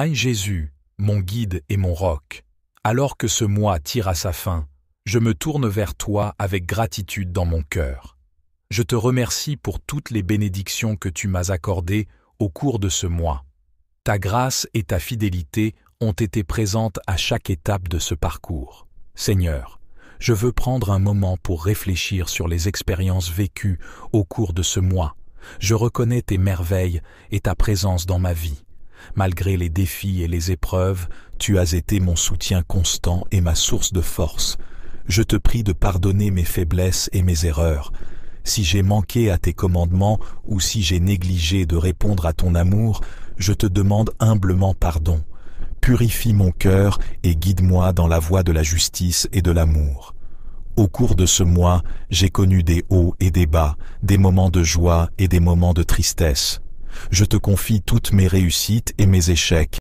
Aïe Jésus, mon guide et mon roc, alors que ce mois tire à sa fin, je me tourne vers toi avec gratitude dans mon cœur. Je te remercie pour toutes les bénédictions que tu m'as accordées au cours de ce mois. Ta grâce et ta fidélité ont été présentes à chaque étape de ce parcours. Seigneur, je veux prendre un moment pour réfléchir sur les expériences vécues au cours de ce mois. Je reconnais tes merveilles et ta présence dans ma vie. Malgré les défis et les épreuves, tu as été mon soutien constant et ma source de force. Je te prie de pardonner mes faiblesses et mes erreurs. Si j'ai manqué à tes commandements ou si j'ai négligé de répondre à ton amour, je te demande humblement pardon. Purifie mon cœur et guide-moi dans la voie de la justice et de l'amour. Au cours de ce mois, j'ai connu des hauts et des bas, des moments de joie et des moments de tristesse je te confie toutes mes réussites et mes échecs,